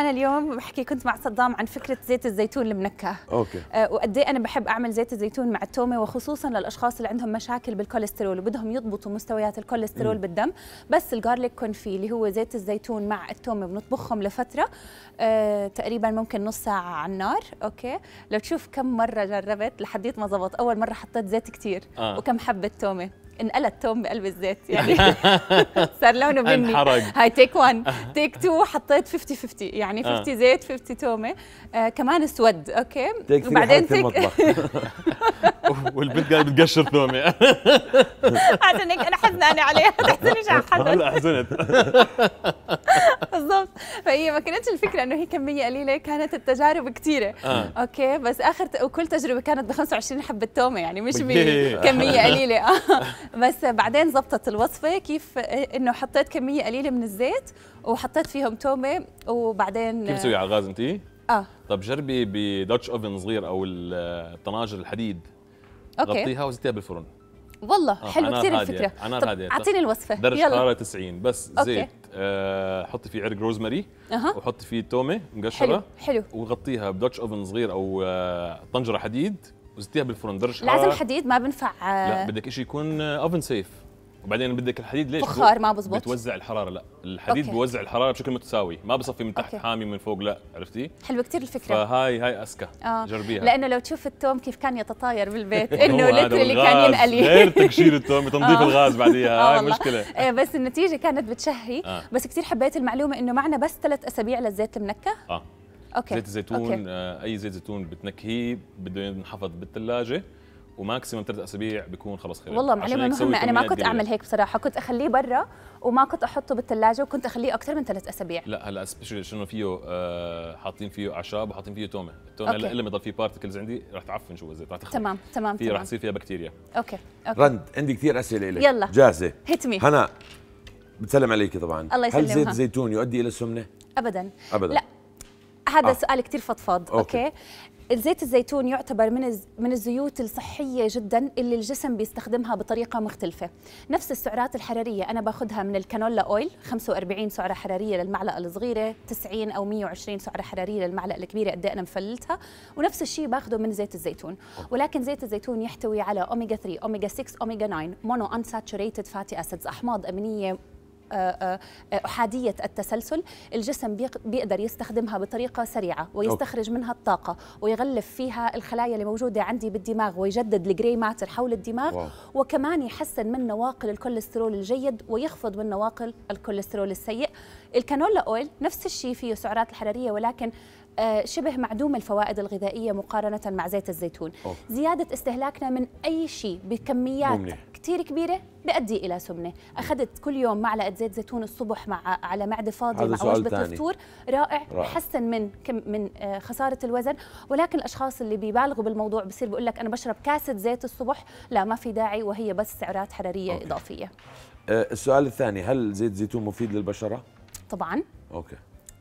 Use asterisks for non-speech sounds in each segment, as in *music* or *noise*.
انا اليوم بحكي كنت مع صدام عن فكره زيت الزيتون المنكه اوكي أه وقد إيه انا بحب اعمل زيت الزيتون مع التومه وخصوصا للاشخاص اللي عندهم مشاكل بالكوليسترول وبدهم يضبطوا مستويات الكوليسترول م. بالدم بس الجارليك كونفي اللي هو زيت الزيتون مع التومه بنطبخهم لفتره أه تقريبا ممكن نص ساعه على النار اوكي لو تشوف كم مره جربت لحديت ما زبط اول مره حطيت زيت كثير آه. وكم حبه تومه انقلت توم بقلب الذات *laughs* يعني صار لونه مني هاي تيك 1 تيك 2 حطيت 50 50 يعني 50 آه. زيت 50 تومه آه كمان اسود اوكي تيك وبعدين تيك *laughs* *laughs* والبنت قاعده بتقشر ثومي عشان هيك انا حزنانه عليها تحزني على حدا هلا حزنت بالضبط فهي ما كانتش الفكره انه هي كميه قليله كانت التجارب كثيره آه. اوكي بس اخر وكل تجربه كانت ب 25 حبه تومه يعني مش كميه *laughs* *laughs* قليله آه. بس بعدين زبطت الوصفه كيف انه حطيت كميه قليله من الزيت وحطيت فيهم تومه وبعدين كيف بتسوي على الغاز انت؟ اه طب جربي بدوتش اوفن صغير او الطناجر الحديد اوكي غطيها وزتيها بالفرن والله آه حلو كثير الفكره طب اعطيني الوصفه درجه حراره 90 بس زيت آه، حطي فيه عرق روزماري أه. وحطي فيه تومه مقشره حلو حلو وغطيها بدوتش اوفن صغير او آه، طنجره حديد وزتيها بالفرن درجة لازم حديد ما بنفع آه. لا بدك شيء يكون اوفن سيف وبعدين بدك الحديد ليش فخار ما بزبط بتوزع الحراره لا الحديد أوكي. بوزع الحراره بشكل متساوي ما بصفي من تحت أوكي. حامي من فوق لا عرفتي حلوه كثير الفكره فهاي هاي اسكى آه. جربيها لانه لو تشوف التوم كيف كان يتطاير بالبيت *laughs* انه اللي كان ينقلي *laughs* غير تقشير التوم تنظيف آه. الغاز بعديها *laughs* آه هاي مشكله آه بس النتيجه كانت بتشهي آه. بس كثير حبيت المعلومه انه معنا بس ثلاث اسابيع للزيت المنكه اه اوكي زيت الزيتون آه اي زيت زيتون بتنكهيه بده ينحفظ بالثلاجه وماكسيمم ثلاث اسابيع بيكون خلص خير والله معلومه مهمه انا ما كنت اعمل هيك بصراحه كنت اخليه برا وما كنت احطه بالثلاجه وكنت اخليه اكثر من ثلاث اسابيع لا هلا سبيشلي شنو فيه آه، حاطين فيه اعشاب وحاطين فيه تومه التومه هلا لما يضل فيه بارتكلز عندي رح تعفن جوا الزيت رح تمام تمام في رح تصير فيها بكتيريا اوكي, أوكي. رند عندي كثير اسئله لك يلا جاهزه هيت مي هنا بتسلم عليكي طبعا الله يسلمها هل زيت زيتون يؤدي الى السمنه ابدا ابدا لا هذا آه. سؤال كثير فضفاض اوكي, أوكي. الزيت الزيتون يعتبر من من الزيوت الصحيه جدا اللي الجسم بيستخدمها بطريقه مختلفه نفس السعرات الحراريه انا باخذها من الكانولا اويل 45 سعره حراريه للمعلقه الصغيره 90 او 120 سعره حراريه للمعلقه الكبيره قد إيه انا مفلتها ونفس الشيء باخذه من زيت الزيتون ولكن زيت الزيتون يحتوي على اوميجا 3 اوميجا 6 اوميجا 9 مونو انساتوريتد فاتي اسيدز احماض امينيه أحادية التسلسل الجسم بيقدر يستخدمها بطريقة سريعة ويستخرج منها الطاقة ويغلف فيها الخلايا اللي موجودة عندي بالدماغ ويجدد الجري ماتر حول الدماغ وكمان يحسن من نواقل الكوليسترول الجيد ويخفض من نواقل الكوليسترول السيء الكانولا أويل نفس الشيء فيه سعرات الحرارية ولكن آه، شبه معدوم الفوائد الغذائية مقارنة مع زيت الزيتون أوه. زيادة استهلاكنا من أي شيء بكميات كثير كبيرة بيؤدي الى سمنه اخذت كل يوم معلقه زيت زيتون الصبح مع على معده فاضيه مع وجبه الفطور رائع, رائع حسن من كم من آه، خساره الوزن ولكن الاشخاص اللي بيبالغوا بالموضوع بصير بقول لك انا بشرب كاسه زيت الصبح لا ما في داعي وهي بس سعرات حراريه أوكي. اضافيه آه، السؤال الثاني هل زيت زيتون مفيد للبشره طبعا اوكي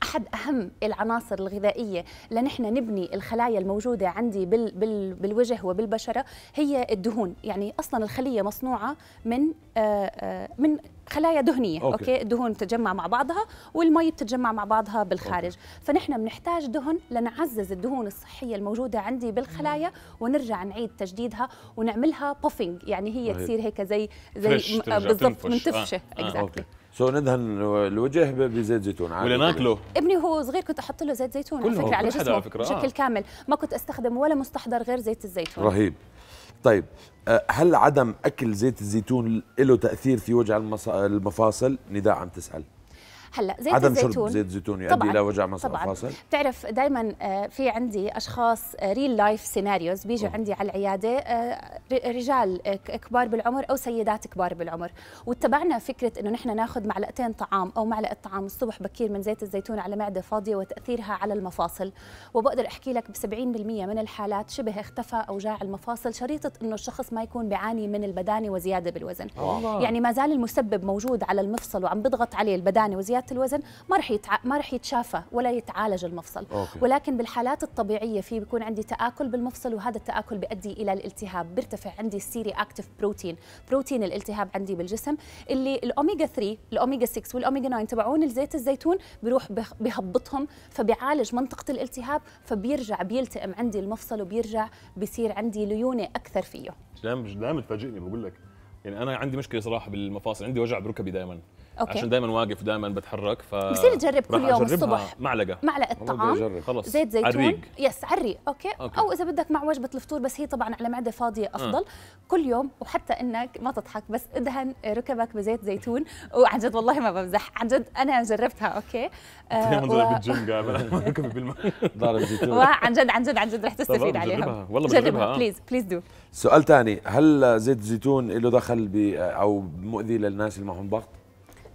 احد اهم العناصر الغذائيه لنحن نبني الخلايا الموجوده عندي بال بال بالوجه وبالبشره هي الدهون يعني اصلا الخليه مصنوعه من آه، آه، من خلايا دهنيه اوكي, أوكي؟ الدهون بتتجمع مع بعضها والمي بتتجمع مع بعضها بالخارج أوكي. فنحن بنحتاج دهن لنعزز الدهون الصحيه الموجوده عندي بالخلايا ونرجع نعيد تجديدها ونعملها بوفينج يعني هي تصير هيك زي زي آه، بالضبط تفشه آه. آه. exactly. سو ندهن الوجه بزيت زيتون ولا ناكله ابني هو صغير كنت احط له زيت زيتون على فكره على جسمه بشكل آه. كامل ما كنت استخدم ولا مستحضر غير زيت الزيتون رهيب طيب آه، هل عدم اكل زيت الزيتون له تاثير في وجع المفاصل نداء عم تسال هلا زيت عدم الزيتون شرب زيت الزيتون يؤدي الى وجع مصر طبعا فاصل بتعرف دائما آه، في عندي اشخاص ريل لايف سيناريوز بيجوا عندي على العياده آه، رجال آه، كبار بالعمر او سيدات كبار بالعمر واتبعنا فكره انه نحن ناخذ معلقتين طعام او معلقه طعام الصبح بكير من زيت الزيتون على معده فاضيه وتاثيرها على المفاصل وبقدر احكي لك ب 70% من الحالات شبه اختفى اوجاع المفاصل شريطه انه الشخص ما يكون بيعاني من البدانه وزياده بالوزن أوه. يعني ما زال المسبب موجود على المفصل وعم بضغط عليه البدانه وزياده زياده الوزن ما رح يتع... ما رح يتشافى ولا يتعالج المفصل أوكي. ولكن بالحالات الطبيعيه في بيكون عندي تاكل بالمفصل وهذا التاكل بيؤدي الى الالتهاب بيرتفع عندي السيري اكتف بروتين بروتين الالتهاب عندي بالجسم اللي الاوميجا 3 الاوميجا 6 والاوميجا 9 تبعون الزيت الزيتون بيروح بهبطهم فبيعالج منطقه الالتهاب فبيرجع بيلتئم عندي المفصل وبيرجع بيصير عندي ليونه اكثر فيه دائما دائما تفاجئني بقول لك يعني انا عندي مشكله صراحه بالمفاصل عندي وجع بركبي دائما أوكي. عشان دائما واقف دائما بتحرك ف بصير تجرب كل يوم الصبح معلقه معلقه طعام خلص زيت زيتون عريق. يس عري أوكي. اوكي او اذا بدك مع وجبه الفطور بس هي طبعا على معده فاضيه آه. افضل أه. كل يوم وحتى انك ما تضحك بس ادهن ركبك بزيت زيتون وعن جد والله ما بمزح عن جد انا جربتها اوكي *laughs* آه ركبي بالماء *laughs* ضارب زيتون *laughs* وعن جد عن جد عن جد رح تستفيد عليها والله بجربها بليز بليز دو سؤال ثاني هل زيت الزيتون له دخل او مؤذي للناس اللي معهم ضغط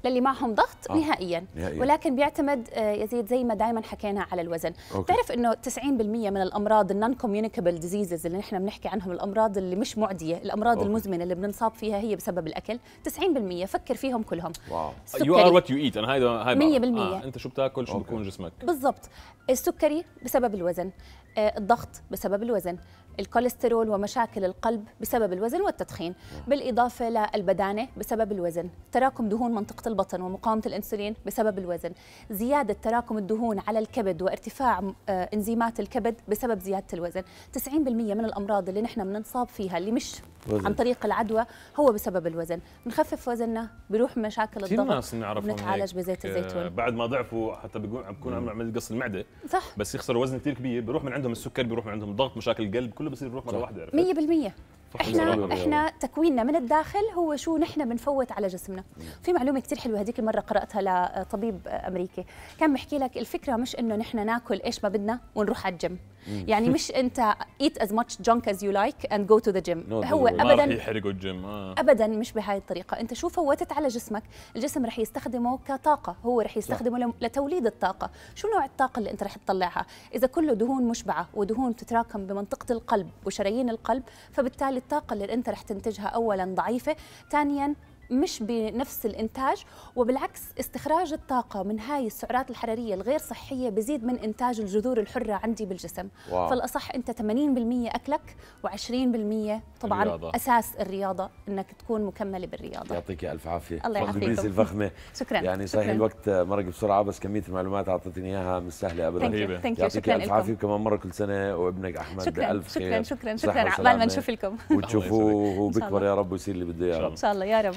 للي معهم ضغط آه. نهائيا. نهائيا ولكن بيعتمد آه، يزيد زي ما دائما حكينا على الوزن بتعرف انه 90% من الامراض النون كوميونيكابل ديزيزز اللي نحن بنحكي عنهم الامراض اللي مش معديه الامراض أوكي. المزمنه اللي بنصاب فيها هي بسبب الاكل 90% فكر فيهم كلهم واو يو ار وات يو ايت انا هيدا هاي 100% آه. انت شو بتاكل شو بكون جسمك بالضبط السكري بسبب الوزن آه، الضغط بسبب الوزن الكوليسترول ومشاكل القلب بسبب الوزن والتدخين نعم. بالإضافة للبدانة بسبب الوزن تراكم دهون منطقة البطن ومقاومة الأنسولين بسبب الوزن زيادة تراكم الدهون على الكبد وارتفاع آه، انزيمات الكبد بسبب زيادة الوزن 90% من الأمراض اللي نحن بننصاب فيها اللي مش وزن. عن طريق العدوى هو بسبب الوزن بنخفف وزننا بروح مشاكل الضغط ناس نعرفهم بزيت آه، الزيتون بعد ما ضعفوا حتى بكون عم عملوا عمليه قص المعده صح بس يخسروا وزن كثير كبير بروح من عندهم السكر بروح من عندهم الضغط مشاكل القلب كل كله بيصير بروح مره واحده 100% احنا احنا تكويننا من الداخل هو شو نحن بنفوت على جسمنا في معلومه كثير حلوه هذيك المره قراتها لطبيب امريكي كان بيحكي لك الفكره مش انه نحن ناكل ايش ما بدنا ونروح على الجيم يعني مش *laughs* انت eat as much junk as you like and go to the gym هو ابدا يحرقوا الجيم آه. ابدا مش بهاي الطريقه انت شو فوتت على جسمك الجسم رح يستخدمه كطاقه هو رح يستخدمه صح. لتوليد الطاقه شو نوع الطاقه اللي انت رح تطلعها اذا كله دهون مشبعه ودهون تتراكم بمنطقه القلب وشرايين القلب فبالتالي الطاقه اللي انت رح تنتجها اولا ضعيفه ثانيا مش بنفس الانتاج وبالعكس استخراج الطاقه من هاي السعرات الحراريه الغير صحيه بزيد من انتاج الجذور الحره عندي بالجسم واو. فالاصح انت 80% اكلك و20% طبعا الرياضة. اساس الرياضه انك تكون مكمله بالرياضه يعطيك الف عافيه الله يعافيك الفخمه *laughs* شكرا يعني صحيح شكراً. الوقت مرق بسرعه بس كميه المعلومات اعطيتني اياها مش سهله ابدا يعطيك الف عافيه كمان مره كل سنه وابنك احمد شكرا الف شكرا خير. شكرا شكرا عقبال ما نشوف لكم وتشوفوه *laughs* وبكبر يا رب ويصير اللي بده اياه ان شاء الله يا رب